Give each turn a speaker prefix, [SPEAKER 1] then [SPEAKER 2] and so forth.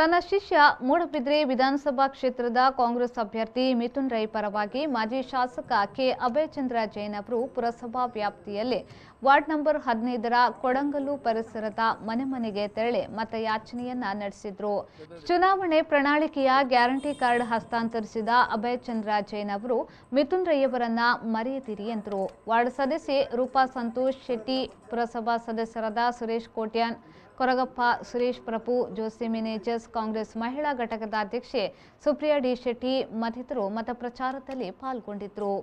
[SPEAKER 1] ತನ್ನ ಶಿಷ್ಯ ಮೂಡಬಿದ್ರೆ ವಿಧಾನಸಭಾ ಕ್ಷೇತ್ರದ ಕಾಂಗ್ರೆಸ್ ಅಭ್ಯರ್ಥಿ ಮಿಥುನ್ ರೈ ಪರವಾಗಿ ಮಾಜಿ ಶಾಸಕ ಕೆ ಅಭಯಚಂದ್ರ ಜೈನ್ ಅವರು ಪುರಸಭಾ ವ್ಯಾಪ್ತಿಯಲ್ಲಿ ವಾರ್ಡ್ ನಂಬರ್ ಹದಿನೈದರ ಕೊಡಂಗಲು ಪರಿಸರದ ಮನೆ ಮನೆಗೆ ತೆರಳಿ ಮತಯಾಚನೆಯನ್ನ ನಡೆಸಿದ್ರು ಚುನಾವಣೆ ಪ್ರಣಾಳಿಕೆಯ ಗ್ಯಾರಂಟಿ ಕಾರ್ಡ್ ಹಸ್ತಾಂತರಿಸಿದ ಚಂದ್ರ ಜೈನ್ ಅವರು ಮಿಥುನ್ ರೈಯವರನ್ನ ಮರೆಯದಿರಿ ಎಂದರು ವಾರ್ಡ್ ಸದಸ್ಯೆ ರೂಪಾ ಸಂತೋಷ್ ಶೆಟ್ಟಿ ಪುರಸಭಾ ಸದಸ್ಯರಾದ ಸುರೇಶ್ ಕೋಟ್ಯಾನ್ ಕೊರಗಪ್ಪ ಸುರೇಶ್ ಪ್ರಭು ಜೋಸಿ ಮಿನೇಜಸ್ ಕಾಂಗ್ರೆಸ್ ಮಹಿಳಾ ಘಟಕದ ಅಧ್ಯಕ್ಷೆ ಸುಪ್ರಿಯಾ ಡಿ ಶೆಟ್ಟಿ ಮತ್ತಿತರರು ಮತಪ್ರಚಾರದಲ್ಲಿ ಪಾಲ್ಗೊಂಡಿದ್ದರು